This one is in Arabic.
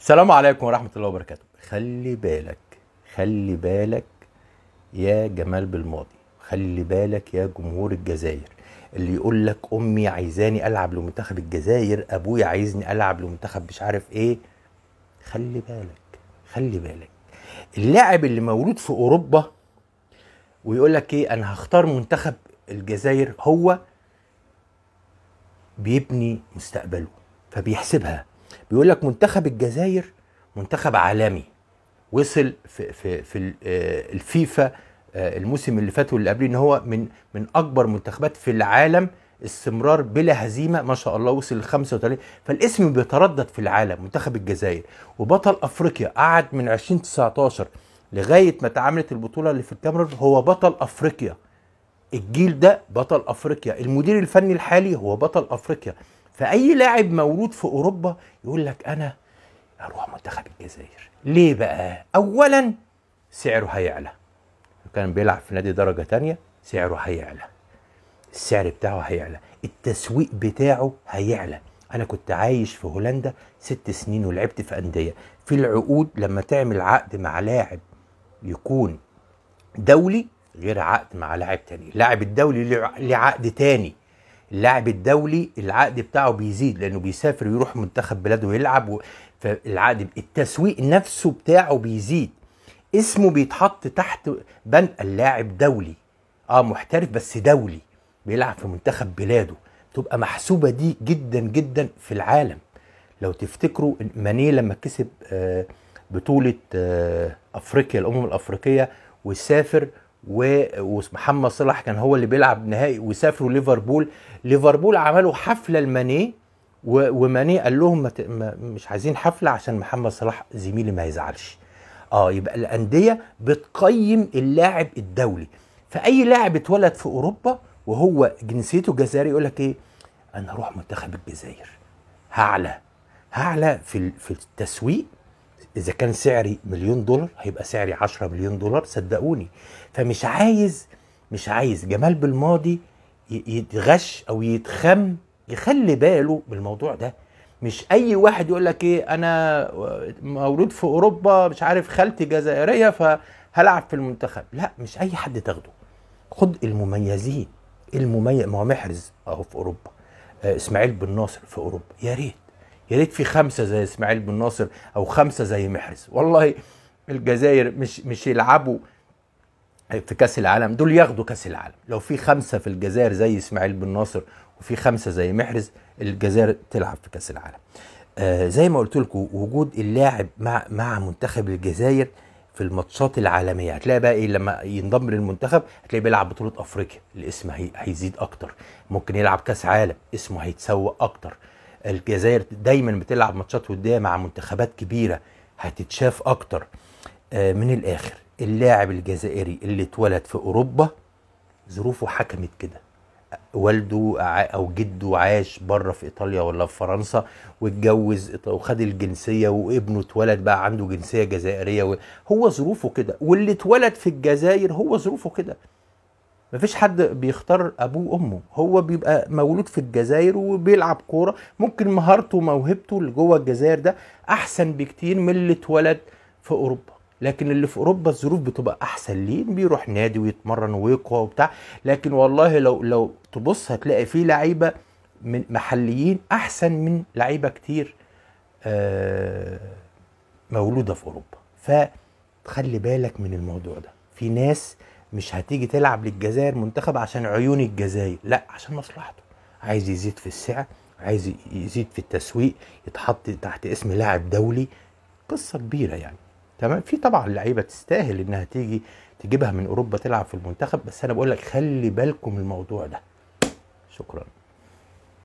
السلام عليكم ورحمة الله وبركاته خلي بالك خلي بالك يا جمال بالماضي خلي بالك يا جمهور الجزائر اللي يقول لك امي عايزاني العب لمنتخب الجزائر ابويا عايزني العب لمنتخب مش عارف ايه خلي بالك خلي بالك اللاعب اللي مولود في اوروبا ويقول لك ايه انا هختار منتخب الجزائر هو بيبني مستقبله فبيحسبها بيقول لك منتخب الجزائر منتخب عالمي وصل في في في آه، الفيفا آه، الموسم اللي فات واللي قبليه ان هو من من اكبر منتخبات في العالم استمرار بلا هزيمه ما شاء الله وصل ل 35 فالاسم بيتردد في العالم منتخب الجزائر وبطل افريقيا قعد من 2019 لغايه ما اتعملت البطوله اللي في الكاميرون هو بطل افريقيا الجيل ده بطل افريقيا المدير الفني الحالي هو بطل افريقيا فاي لاعب مولود في اوروبا يقول لك انا اروح منتخب الجزائر ليه بقى اولا سعره هيعلى كان بيلعب في نادي درجه تانية سعره هيعلى السعر بتاعه هيعلى التسويق بتاعه هيعلى انا كنت عايش في هولندا ست سنين ولعبت في انديه في العقود لما تعمل عقد مع لاعب يكون دولي غير عقد مع لاعب تاني اللاعب الدولي ليه عقد تاني اللاعب الدولي العقد بتاعه بيزيد لانه بيسافر ويروح منتخب بلاده ويلعب فالعقد التسويق نفسه بتاعه بيزيد اسمه بيتحط تحت بند اللاعب دولي اه محترف بس دولي بيلعب في منتخب بلاده تبقى محسوبه دي جدا جدا في العالم لو تفتكروا ماني لما كسب آه، بطوله آه، افريقيا الامم الافريقيه وسافر ومحمد صلاح كان هو اللي بيلعب نهائي وسافروا ليفربول ليفربول عملوا حفله لمانيه وماني قال لهم مش عايزين حفله عشان محمد صلاح زميلي ما يزعلش اه يبقى الانديه بتقيم اللاعب الدولي فاي لاعب اتولد في اوروبا وهو جنسيته جزائري يقول لك ايه انا اروح منتخب الجزائر هعلى هعلى في في التسويق اذا كان سعري مليون دولار هيبقى سعري 10 مليون دولار صدقوني فمش عايز مش عايز جمال بالماضي يتغش او يتخم يخلي باله بالموضوع ده مش اي واحد يقول لك ايه انا مولود في اوروبا مش عارف خالتي جزائريه فهلعب في المنتخب لا مش اي حد تاخده خد المميزين المميز ما هو محرز اهو في اوروبا آه، اسماعيل بن ناصر في اوروبا يا ريت يا ريت في خمسه زي اسماعيل بن ناصر او خمسه زي محرز والله الجزائر مش مش يلعبوا في كاس العالم دول ياخدوا كاس العالم لو في خمسه في الجزائر زي اسماعيل بن ناصر وفي خمسه زي محرز الجزائر تلعب في كاس العالم آه زي ما قلت لكم وجود اللاعب مع مع منتخب الجزائر في الماتشات العالميه هتلاقي بقى ايه لما ينضم للمنتخب هتلاقي بيلعب بطوله افريقيا الاسم هي هيزيد اكتر ممكن يلعب كاس عالم اسمه هيتسوق اكتر الجزائر دايما بتلعب ماتشات وديه مع منتخبات كبيره هتتشاف اكتر آه، من الاخر اللاعب الجزائري اللي اتولد في اوروبا ظروفه حكمت كده والده او جده عاش بره في ايطاليا ولا في فرنسا واتجوز وخد الجنسيه وابنه اتولد بقى عنده جنسيه جزائريه هو ظروفه كده واللي اتولد في الجزائر هو ظروفه كده مفيش حد بيختار ابوه وامه هو بيبقى مولود في الجزائر وبيلعب كوره ممكن مهارته وموهبته اللي جوه الجزائر ده احسن بكتير من اللي اتولد في اوروبا لكن اللي في اوروبا الظروف بتبقى احسن ليه بيروح نادي ويتمرن ويقوى وبتاع لكن والله لو لو تبص هتلاقي في لعيبه من محليين احسن من لعيبه كتير آه، مولوده في اوروبا فتخلي بالك من الموضوع ده في ناس مش هتيجي تلعب للجزائر منتخب عشان عيون الجزائر لا عشان مصلحته عايز يزيد في السعر عايز يزيد في التسويق يتحط تحت اسم لاعب دولي قصه كبيره يعني تمام في طبعا لعيبه تستاهل انها تيجي تجيبها من اوروبا تلعب في المنتخب بس انا بقول لك خلي بالكم الموضوع ده شكرا